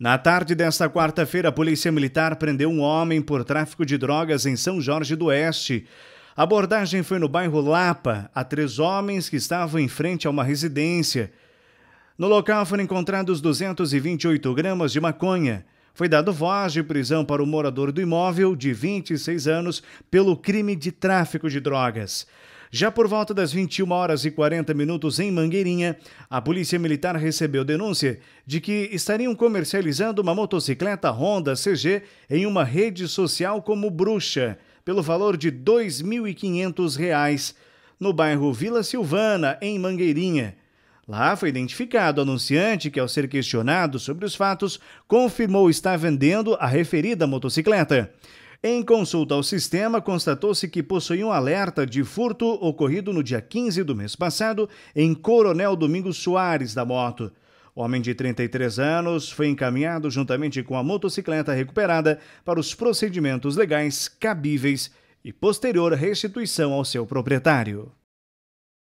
Na tarde desta quarta-feira, a Polícia Militar prendeu um homem por tráfico de drogas em São Jorge do Oeste. A abordagem foi no bairro Lapa, a três homens que estavam em frente a uma residência. No local foram encontrados 228 gramas de maconha. Foi dado voz de prisão para o morador do imóvel, de 26 anos, pelo crime de tráfico de drogas. Já por volta das 21 horas e 40 minutos em Mangueirinha, a Polícia Militar recebeu denúncia de que estariam comercializando uma motocicleta Honda CG em uma rede social como Bruxa, pelo valor de R$ 2.500, no bairro Vila Silvana, em Mangueirinha. Lá foi identificado o anunciante que, ao ser questionado sobre os fatos, confirmou estar vendendo a referida motocicleta. Em consulta ao sistema, constatou-se que possui um alerta de furto ocorrido no dia 15 do mês passado em Coronel Domingos Soares da Moto. O homem de 33 anos foi encaminhado juntamente com a motocicleta recuperada para os procedimentos legais cabíveis e posterior restituição ao seu proprietário.